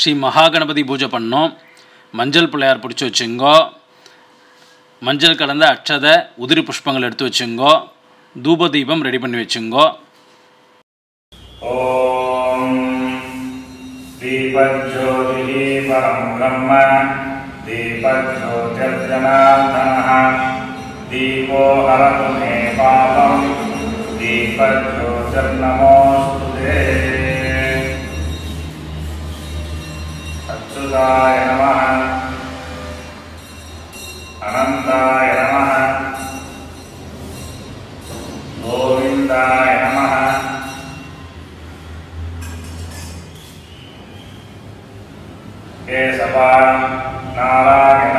ஸ்ரீ மகாகணபதி பூஜை பண்ணோம் மஞ்சள் பிள்ளையார் பிடிச்சி வச்சுங்கோ மஞ்சள் கலந்த அச்சத உதிரி புஷ்பங்கள் எடுத்து வச்சுங்கோ தூப தீபம் ரெடி பண்ணி வச்சுங்கோ ஓம் अच्युताय नमः अनन्ताय नमः गोविन्दाय नमः केशवान् नारायण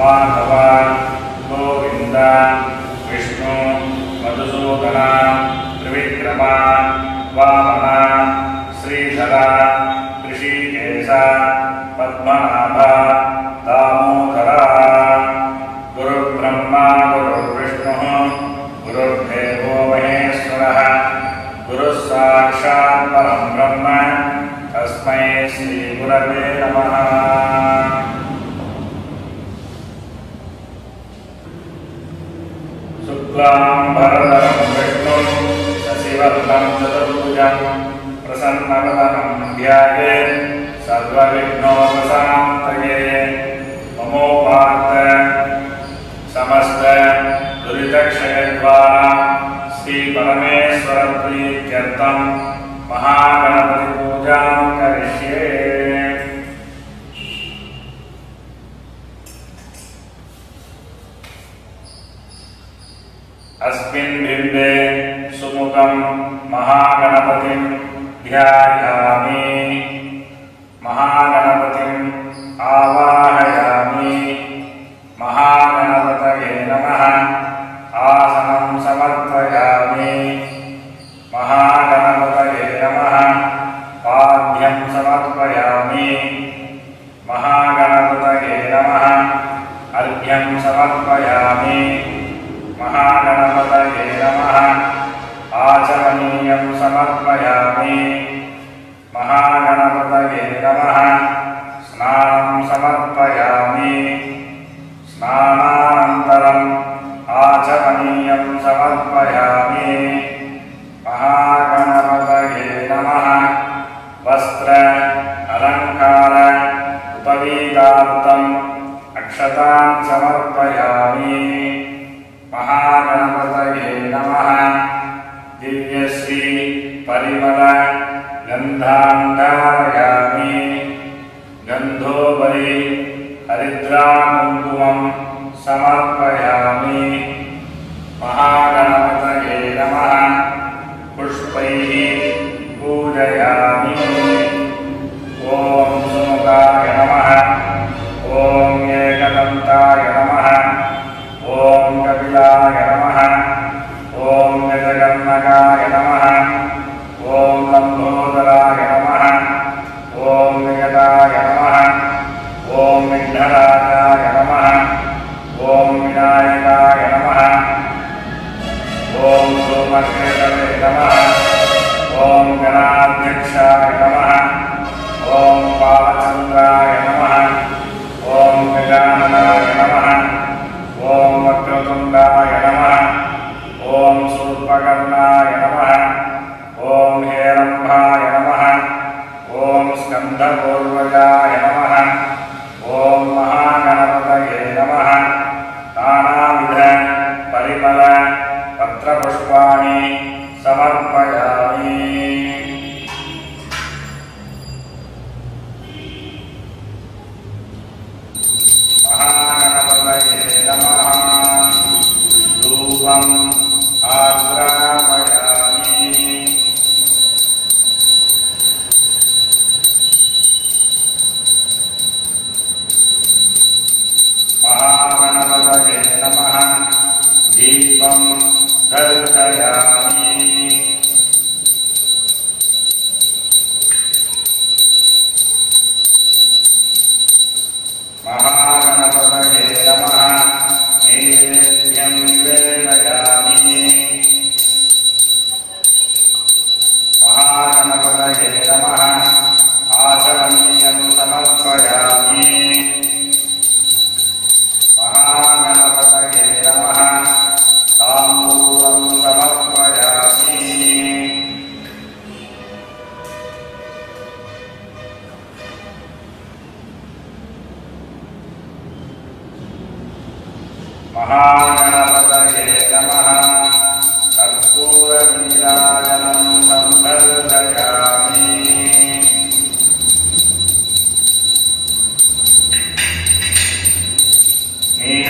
माधवान् गोविन्द विष्णु मधुसूदना त्रिविक्रमा वामना ध्याये सर्वविष्णोपसान्तये ममोपार्थ समस्त श्रीपरमेश्वरप्रीत्यर्थं श्रीपरमेश्वरप्रीत्यन्तम् uh,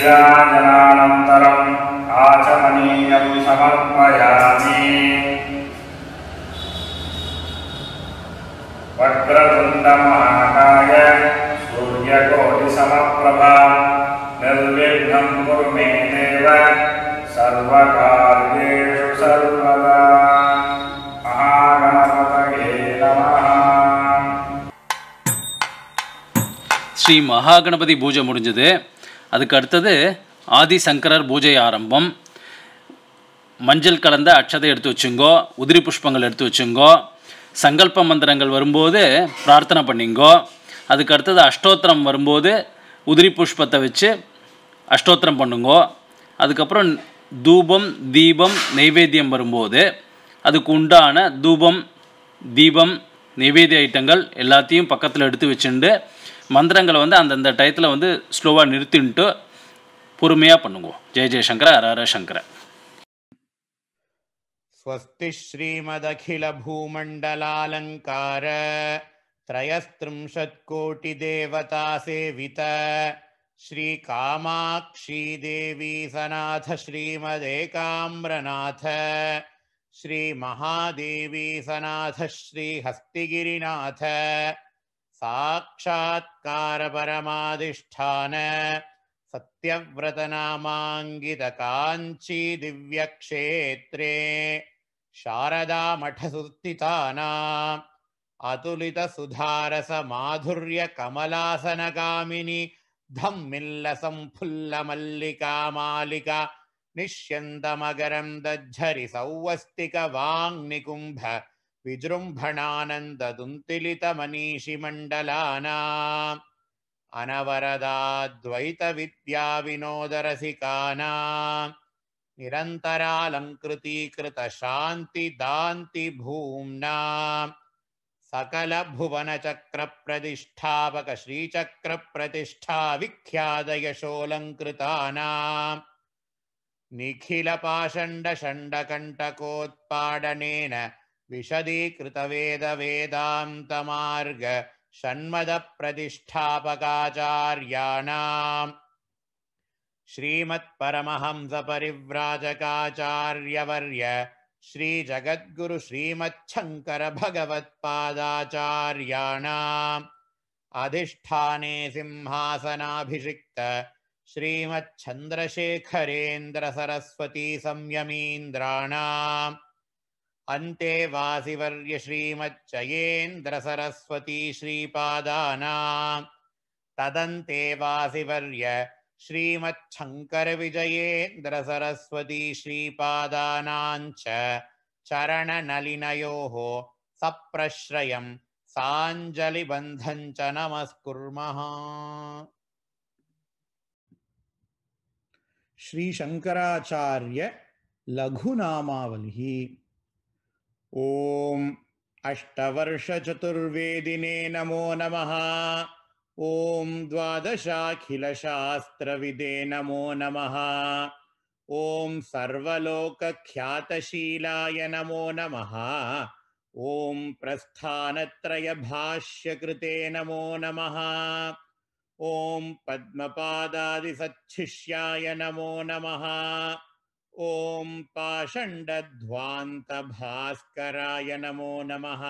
पूजाजनानन्तरम् आचमनीयं समर्पयामि वक्रतुण्डमहाकाय सूर्यकोटिसमप्रभा निर्विघ्नं कुरु मे देव सर्वकार्येषु सर्वदा ஸ்ரீ மகாகணபதி பூஜை முடிஞ்சது அதுக்கு அடுத்தது ஆதிசங்கரர் பூஜை ஆரம்பம் மஞ்சள் கலந்த அட்சதை எடுத்து வச்சுங்கோ உதிரி புஷ்பங்கள் எடுத்து வச்சுங்கோ சங்கல்ப மந்திரங்கள் வரும்போது பிரார்த்தனை பண்ணிங்கோ அதுக்கு அடுத்தது அஷ்டோத்திரம் வரும்போது உதிரி புஷ்பத்தை வச்சு அஷ்டோத்திரம் பண்ணுங்கோ அதுக்கப்புறம் தூபம் தீபம் நைவேத்தியம் வரும்போது அதுக்கு உண்டான தூபம் தீபம் நைவேத்திய ஐட்டங்கள் எல்லாத்தையும் பக்கத்தில் எடுத்து வச்சுண்டு மந்திரங்களை வந்து அந்தந்த டயத்தில் வந்து ஸ்லோவாக நிறுத்தின்ட்டு பொறுமையாக பண்ணுவோம் ஜெய ஜெயசங்கர ஹரஹர சங்கர स्वस्ति श्रीमदखिलभूमण्डलालङ्कार त्रयस्त्रिंशत्कोटिदेवतासेवित श्रीकामाक्षीदेवी सनाथ श्रीमदेकाम्रनाथ श्रीमहादेवी सनाथ श्रीहस्तिगिरिनाथ साक्षात्कारपरमाधिष्ठान सत्यव्रतनामाङ्गित दिव्यक्षेत्रे शारदामठसिताना अतुलितसुधारसमाधुर्यकमलासनकामिनि धम्मिल्लसम्फुल्लमल्लिकामालिका मल्लिका दज्झरि सौवस्तिकवाङ्निकुम्भ विजृम्भणानन्ददुन्तिलितमनीषिमण्डलानाम् अनवरदाद्वैतविद्याविनोदरसिकानाम् निरन्तरालङ्कृतीकृतशान्तिदान्तिभूम्ना सकलभुवनचक्रप्रतिष्ठापकश्रीचक्रप्रतिष्ठाविख्यादयशोलङ्कृतानाम् निखिलपाषण्डषण्डकण्टकोत्पाडनेन विशदीकृतवेदवेदान्तमार्ग षण्मदप्रतिष्ठापकाचार्याणाम् श्रीमत्परमहंसपरिव्राजकाचार्यवर्य श्रीजगद्गुरु श्रीमच्छङ्करभगवत्पादाचार्याणाम् अधिष्ठाने सिंहासनाभिषिक्त श्रीमच्छन्द्रशेखरेन्द्रसरस्वतीसंयमीन्द्राणाम् अन्ते वासिवर्य श्रीमच्चयेन्द्रसरस्वतीश्रीपादानाम् तदन्ते वासिवर्य श्रीमच्छङ्करविजयेन्द्रसरस्वती श्रीपादानाञ्च च चरणनलिनयोः सप्रश्रयम् साञ्जलिबन्धम् च नमस्कुर्मः लघुनामावलिः ॐ अष्टवर्षचतुर्वेदिने नमो नमः ॐ द्वादशाखिलशास्त्रविदे नमो नमः ॐ सर्वलोकख्यातशीलाय नमो नमः ॐ प्रस्थानत्रयभाष्यकृते नमो नमः ॐ पद्मपादादिसच्छिष्याय नमो नमः ॐ पाषण्डध्वान्तभास्कराय नमो नमः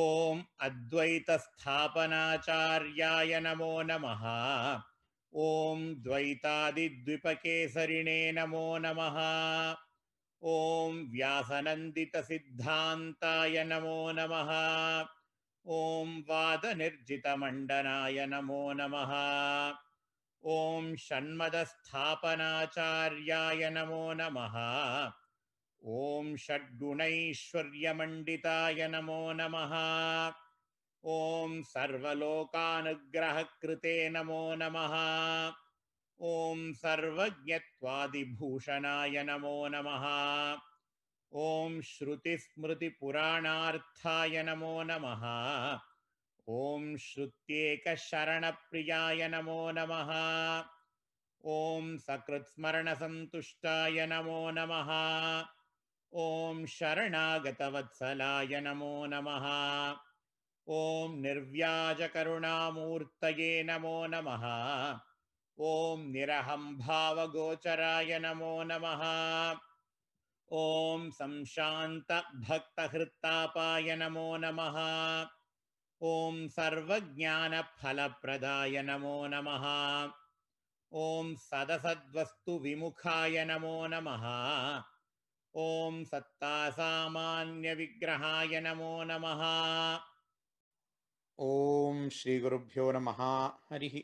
ॐ अद्वैतस्थापनाचार्याय नमो नमः ॐ द्वैतादिद्विपकेसरिणे नमो नमः ॐ व्यासनन्दितसिद्धान्ताय नमो नमः निर्जित मंडनाय नमो नमः ॐ षण्मदस्थापनाचार्याय नमो नमः ॐ षड्गुणैश्वर्यमण्डिताय नमो नमः ॐ सर्वलोकानुग्रहकृते नमो नमः ॐ सर्वज्ञत्वादिभूषणाय नमो नमः ॐ श्रुतिस्मृतिपुराणार्थाय नमो नमः ॐ श्रुत्येकशरणप्रियाय नमो नमः ॐ सकृत्स्मरणसन्तुष्टाय नमो नमः ॐ शरणागतवत्सलाय नमो नमः ॐ निर्व्याजकरुणामूर्तये नमो नमः ॐ निरहंभावगोचराय नमो नमः ॐ संशान्तभक्तहृत्तापाय नमो नमः ॐ सर्वज्ञानफलप्रदाय नमो नमः ॐ विमुखाय नमो नमः ॐ सत्तासामान्यविग्रहाय नमो नमः ॐ श्रीगुरुभ्यो नमः हरिः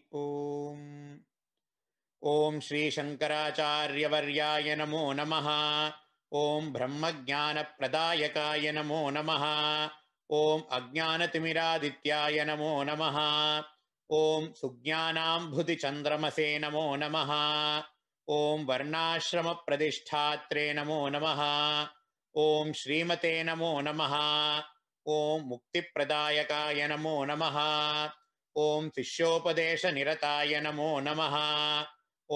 ॐ श्रीशङ्कराचार्यवर्याय नमो नमः ॐ ब्रह्मज्ञानप्रदायकाय नमो नमः ॐ अज्ञानतिमिरादित्याय नमो नमः ॐ सुज्ञानाम्भुतिचन्द्रमसे नमो नमः ॐ वर्णाश्रमप्रतिष्ठात्रे नमो नमः ॐ श्रीमते नमो नमः ॐ मुक्तिप्रदायकाय नमो नमः ॐ शिष्योपदेशनिरताय नमो नमः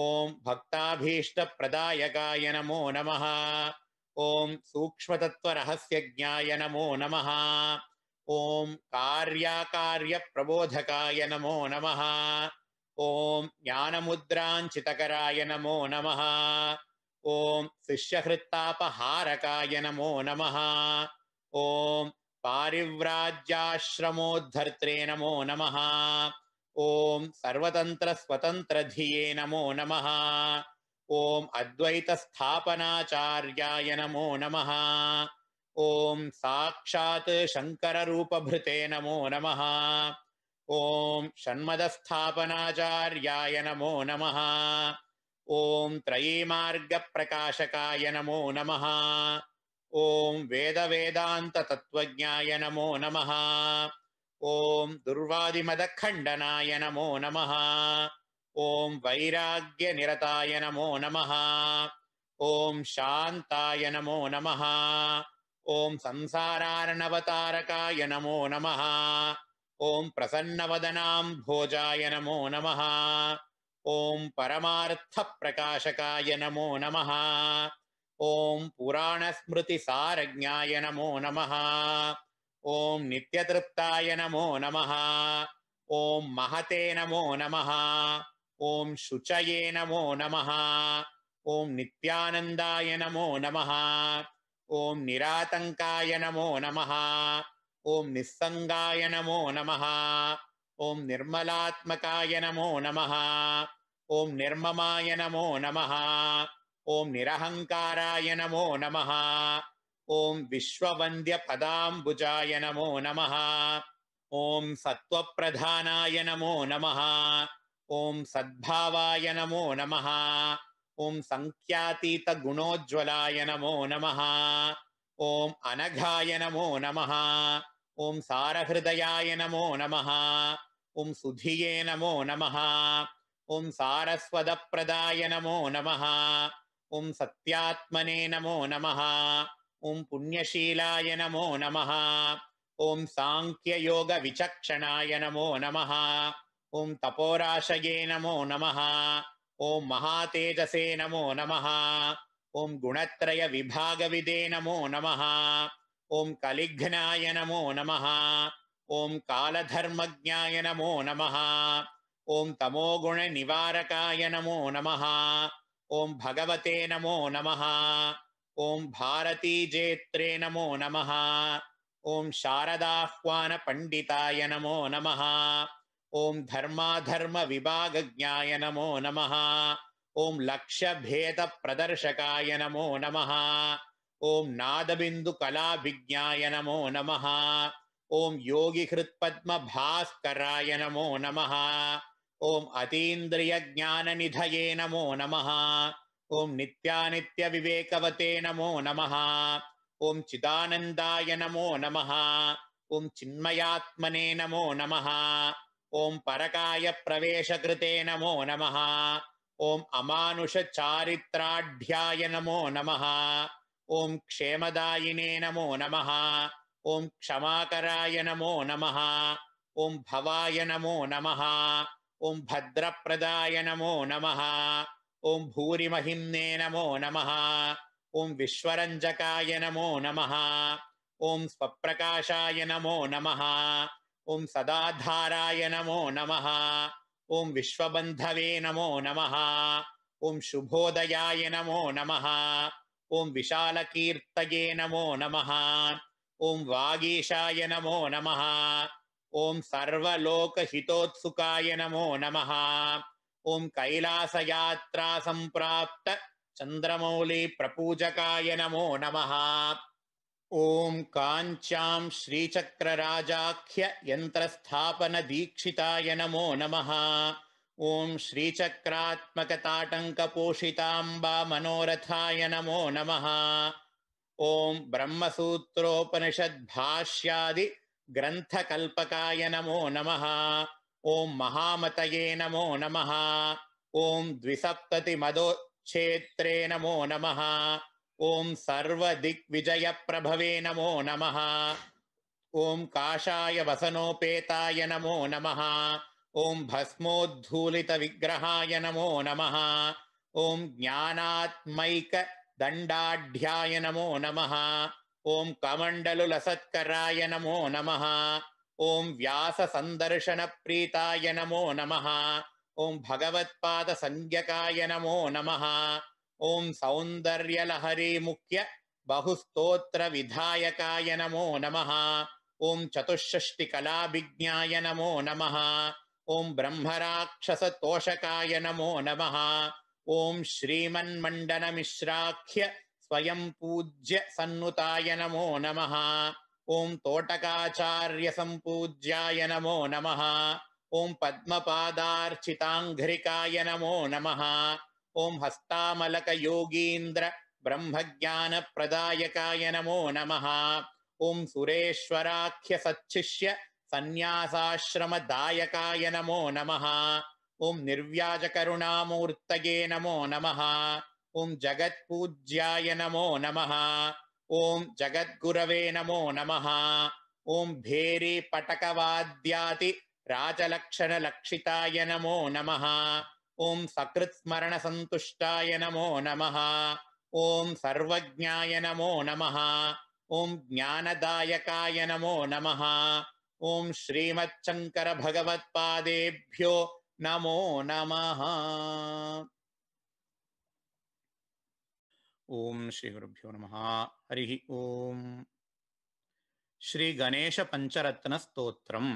ॐ भक्ताभीष्टप्रदायकाय नमो नमः रहस्य ज्ञाय नमो नमः कार्याकार्य प्रबोधकाय नमो नमः ज्ञान ज्ञानमुद्राञ्चितकराय नमो नमः ओम शिष्यहृत्तापहारकाय नमो नमः ओम पारिव्राज्याश्रमोद्धर्त्रे नमो नमः स्वतंत्र धिये नमो नमः ॐ अद्वैतस्थापनाचार्याय नमो नमः ॐ साक्षात् शङ्कररूपभृते नमो नमः ॐ षण्मदस्थापनाचार्याय नमो नमः ॐ त्रयीमार्गप्रकाशकाय नमो नमः ॐ वेदवेदान्ततत्त्वज्ञाय नमो नमः ॐ दुर्वादिमदखण्डनाय नमो नमः ॐ वैराग्यनिरताय नमो नमः ॐ शान्ताय नमो नमः ॐ संसारार्णवतारकाय नमो नमः ॐ प्रसन्नवदनां भोजाय नमो नमः ॐ परमार्थप्रकाशकाय नमो नमः ॐ पुराणस्मृतिसारज्ञाय नमो नमः ॐ नित्यतृप्ताय नमो नमः ॐ महते नमो नमः ॐ शुचये नमो नमः ॐ नित्यानन्दाय नमो नमः ॐ निरातङ्काय नमो नमः ॐ निस्सङ्गाय नमो नमः ॐ निर्मलात्मकाय नमो नमः ॐ निर्ममाय नमो नमः ॐ निरहङ्काराय नमो नमः ॐ विश्ववन्द्यपदाम्बुजाय नमो नमः ॐ सत्त्वप्रधानाय नमो नमः ओम सद्भावाय नमो नमः ओम संख्यातीत गुणोज्ज्वलाय नमो नमः ओम अनघाय नमो नमः ओम सारहृदयाय नमो नमः ओम सुधिये नमो नमः ओम सारस्वत नमो नमः ओम सत्यात्मने नमो नमः ओम पुण्यशीलाय नमो नमः ओम सांख्य योग विचक्षणाय नमो नमः ओम तपोराशये नमो नमः ओम महातेजसे नमो नमः ओम गुणत्रय विभाग विदे नमो नमः ओम कलिघ्नाय नमो नमः ओम कालधर्मज्ञाय नमो नमः ओम तमोगुण निवारकाय नमो नमः ओम भगवते नमो नमः ओम भारती जेत्रे नमो नमः ओम शारदाह्वान पंडिताय नमो नमः ஓம் தர்மா தர்ம விபாக ஜாய நமோ நம ஓம் லக்ஷபேத பிரதர்ஷகாய நமோ நம ஓம் நாதபிந்து கலாபிஜாய நமோ நம ஓம் யோகி ஹிருத்பத்ம பாஸ்கராய நமோ நம ஓம் அதீந்திரிய ஜான நிதயே நமோ நம ஓம் நித்யானித்ய விவேகவதே நமோ நம ஓம் சிதானந்தாய நமோ நம ஓம் சின்மயாத்மனே நமோ நம ॐ परकायप्रवेशकृते नमो नमः ॐ अमानुषचारित्राढ्याय नमो नमः ॐ क्षेमदायिने नमो नमः ॐ क्षमाकराय नमो नमः ॐ भवाय नमो नमः ॐ भद्रप्रदाय नमो नमः ॐ भूरिमहिम्ने नमो नमः ॐ विश्वरञ्जकाय नमो नमः ॐ स्वप्रकाशाय नमो नमः ओम सदाधाराय नमो नमः ओम विश्वबंधवे नमो नमः ओम शुभोदयाय नमो नमः ओम विशालकीर्तये नमो नमः ओम वागीशाय नमो नमः ओम सर्वलोकहितोत्सुकाय नमो नमः ओम कैलासयात्रा संप्राप्त चंद्रमौली प्रपूजकाय नमो नमः ॐ काञ्चां श्रीचक्रराजाख्य दीक्षिताय नमो नमः ॐ श्रीचक्रात्मकताटङ्कपोषिताम्बा मनोरथाय नमो नमः ॐ ब्रह्मसूत्रोपनिषद्भाष्यादि ग्रन्थकल्पकाय नमो नमः ओम महामतये नमो नमः मदो क्षेत्रे नमो नमः ఓం సర్వ దిక్ విజయ ప్రభవే నమో నమ ఓం కాషాయ వసనోపేతాయ నమో నమ ఓం భస్మోద్ధూలిత విగ్రహాయ నమో నమ ఓం జ్ఞానాత్మైక దండాఢ్యాయ నమో నమ ఓం కమండలు లసత్కరాయ నమో నమ ఓం వ్యాస సందర్శన ప్రీతాయ నమో నమ ఓం భగవత్పాద సంజకాయ నమో నమ ॐ सौन्दर्यलहरीमुख्य बहुस्तोत्रविधायकाय नमो नमः ॐ चतुष्षष्टिकलाभिज्ञाय नमो नमः ॐ ब्रह्मराक्षसतोषकाय नमो नमः ॐ श्रीमन्मण्डनमिश्राख्य स्वयं पूज्य सन्नुताय नमो नमः ॐ तोटकाचार्यसम्पूज्याय नमो नमः ॐ पद्मपादार्चिताङ्घ्रिकाय नमो नमः ॐ हस्तामलकयोगीन्द्र ब्रह्मज्ञानप्रदायकाय नमो नमः ॐ सन्न्यासाश्रमदायकाय नमो नमः ॐ निर्व्याजकरुणामूर्तये नमो नमः ॐ जगत्पूज्याय नमो नमः ॐ जगद्गुरवे नमो नमः ॐ भेरीपटकवाद्याति राजलक्षणलक्षिताय नमो नमः ॐ सकृत्स्मरणसन्तुष्टाय नमो नमः ॐ सर्वज्ञाय नमो नमः ॐ ज्ञानदायकाय नमो नमः ॐ श्रीमच्छङ्करभगवत्पादेभ्यो ॐ श्रीगुरुभ्यो नमः हरिः ॐ श्रीगणेशपञ्चरत्नस्तोत्रम्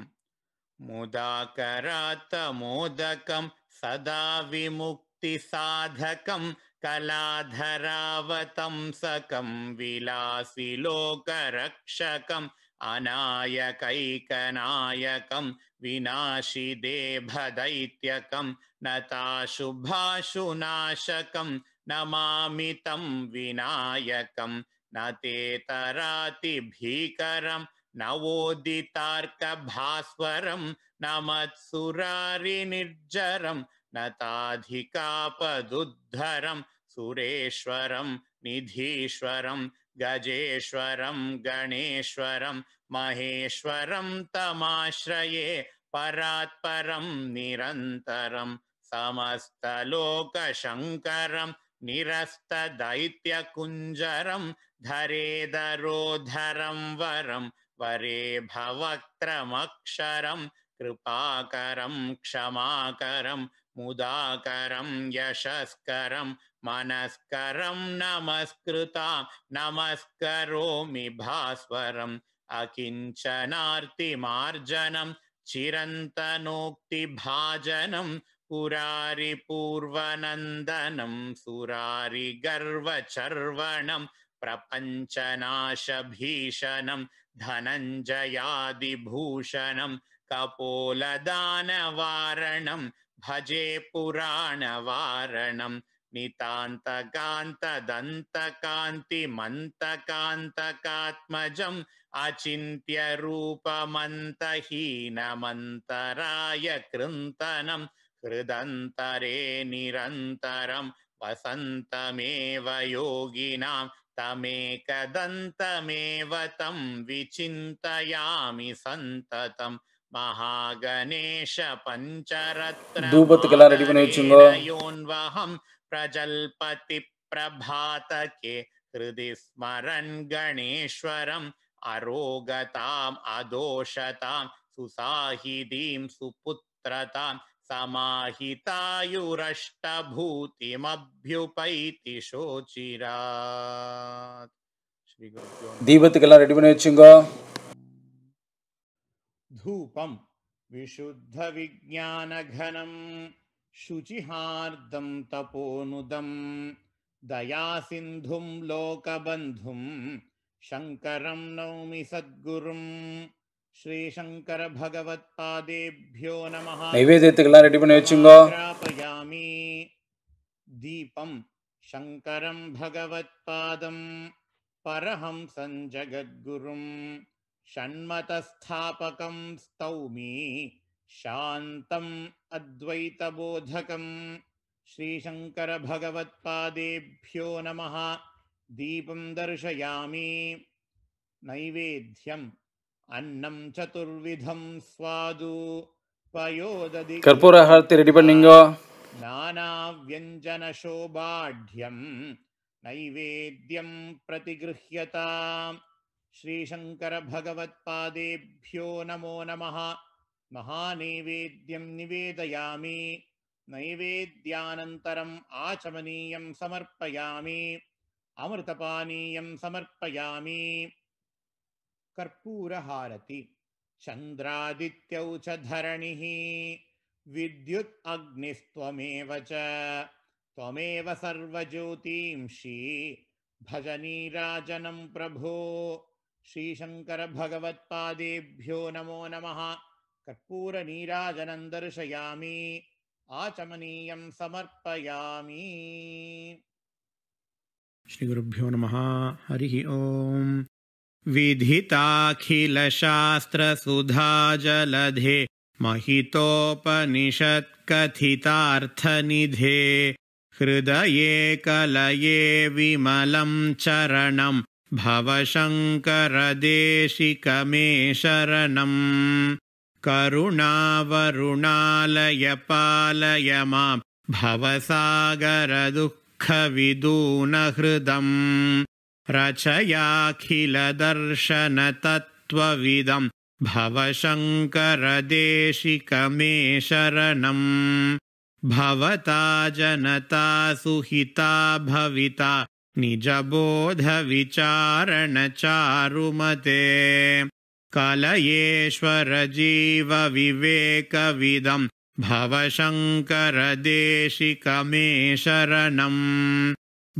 मोदकम् सदा विमुक्तिसाधकं कलाधरावतंसकं विलासिलोकरक्षकम् अनायकनायक विनाशिदे भदैत्यकं नताशुभाशुनाशकं नमामि तं विनायकं न तेतराति तराति नवोदितार्कभास्वरं नमत्सुरारिनिर्जरं नताधिकापदुद्धरं सुरेश्वरं निधीश्वरं गजेश्वरं गणेश्वरं महेश्वरं तमाश्रये परात्परं निरन्तरं समस्तलोकशङ्करं निरस्तदैत्यकुञ्जरं धरेधरोधरं वरं वरेभवक्त्रमक्षरं कृपाकरं क्षमाकरं मुदाकरं यशस्करं मनस्करं नमस्कृता नमस्करोमि भास्वरम् अकिञ्चनार्तिमार्जनं चिरन्तनोक्तिभाजनं पुरारिपूर्वनन्दनं सुरारिगर्वचर्वणं प्रपञ्चनाशभीषणं धनञ्जयादिभूषणं कपोलदानवारणं भजे पुराणवारणं नितान्तकान्तदन्तकान्तिमन्तकान्तकात्मजम् अचिन्त्यरूपमन्तहीनमन्तराय कृन्तनं हृदन्तरे निरन्तरं वसन्तमेव योगिनां तमेकदन्तमेव तं विचिन्तयामि सन्ततं महागणेश पञ्चरत्न धूपத்துக்கெல்லாம் ரெடி பண்ணி வச்சுங்க யோன்வஹம் பிரஜல்பதி பிரபாதகே ஹிருதி ஸ்மரன் கணேஸ்வரம் அரோகதாம் அதோஷதாம் சுசாஹிதீம் சுபுத்திரதாம் సమాహితాయురష్టభూతిమభ్యుపైతి శోచిరా దీపతికి రెడీ పని వచ్చింగో ధూపం విశుద్ధ విజ్ఞాన ఘనం శుచిహార్దం తపోనుదం దయాసింధుం లోకబంధుం శంకరం నౌమి సద్గురుం நைவேத்தியத்துக்கெல்லாம் ரெடி பண்ணி வச்சுங்கோ தீபம் சங்கரம் பகவத் பாதம் பரஹம் சஞ்சகத்குரும் ஷண்மதஸ்தாபகம் ஸ்தௌமி சாந்தம் அத்வைதபோதகம் ஸ்ரீசங்கர பகவத் பாதேபியோ நம தீபம் தர்ஷயாமி நைவேத்தியம் अन्नम् चतुर्विधं स्वादु पति नानाव्यञ्जनशोबाढ्यम् नैवेद्यम् प्रतिगृह्यताम् श्रीशङ्करभगवत्पादेभ्यो नमो नमः महानैवेद्यम् निवेदयामि नैवेद्यानन्तरम् आचमनीयम् समर्पयामि अमृतपानीयम् समर्पयामि कर्पूरहारति चन्द्रादित्यौ च धरणिः विद्युत् अग्निस्त्वमेव च त्वमेव सर्वज्योतींषि भजनीराजनं प्रभो श्रीशङ्करभगवत्पादेभ्यो नमो नमः कर्पूरनीराजनं दर्शयामि आचमनीयं समर्पयामि श्रीगुरुभ्यो नमः हरिः ओम् विधिताखिलशास्त्रसुधाजलधे महितोपनिषत्कथितार्थनिधे हृदये कलये विमलं चरणम् भवशङ्करदेशिकमे शरणम् करुणावरुणालय पालय मां भवसागरदुःखविदूनहृदम् रचयाखिलदर्शनतत्त्वविदं भवशङ्करदेशि कमे शरणम् भवता जनता सुहिता भविता निजबोधविचारणचारुमते कलयेश्वर जीवविवेकविदं भवशङ्करदेशि कमे शरणम्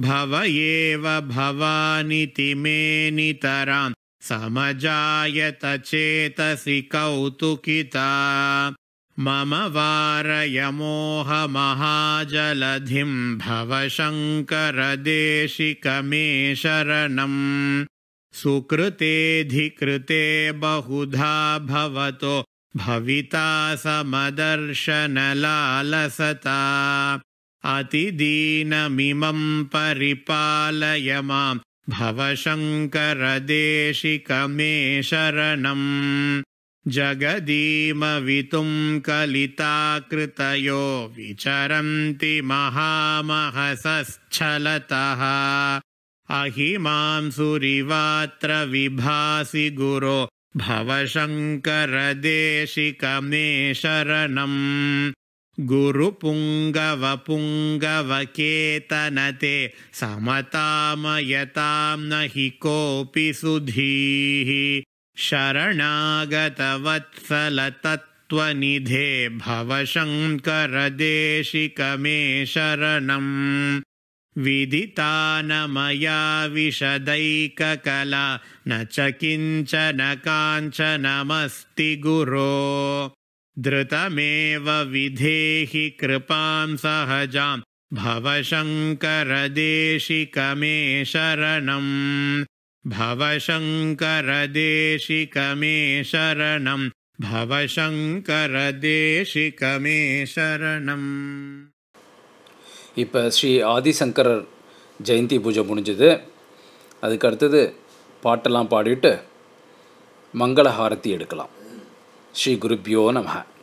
भव एव भवानिति मे नितरां समजायत चेतसि कौतुकिता मम वारयमोहमहाजलधिं भवशङ्करदेशिकमे शरणं सुकृतेऽधिकृते बहुधा भवतो भविता समदर्शनलालसता अतिदीनमिमम् परिपालय माम् भवशङ्करदेशिकमे कमे शरणम् जगदीमवितुम् कलिता कृतयो विचरन्ति महामहसच्छलतः अहि सुरिवात्र विभासि गुरो भवशङ्करदेशि शरणम् गुरुपुङ्गवपुङ्गवकेतनते समतामयतां न हि कोऽपि सुधीः शरणागतवत्सलतत्वनिधे भवशङ्करदेशिकमे शरणम् विदिता विशदैककला न च किञ्चन काञ्चनमस्ति गुरो திருதமேவ धृतमेव विधेहि कृपां सहजां கமே शरणम् भवशङ्करदेशिकमे शरणम् கமே சரணம் இப்போ ஸ்ரீ ஆதிசங்கரர் ஜெயந்தி பூஜை முடிஞ்சது அதுக்கு அடுத்தது பாட்டெல்லாம் பாடிட்டு மங்களஹாரத்தி எடுக்கலாம் श्री गुरुभ्यो नमः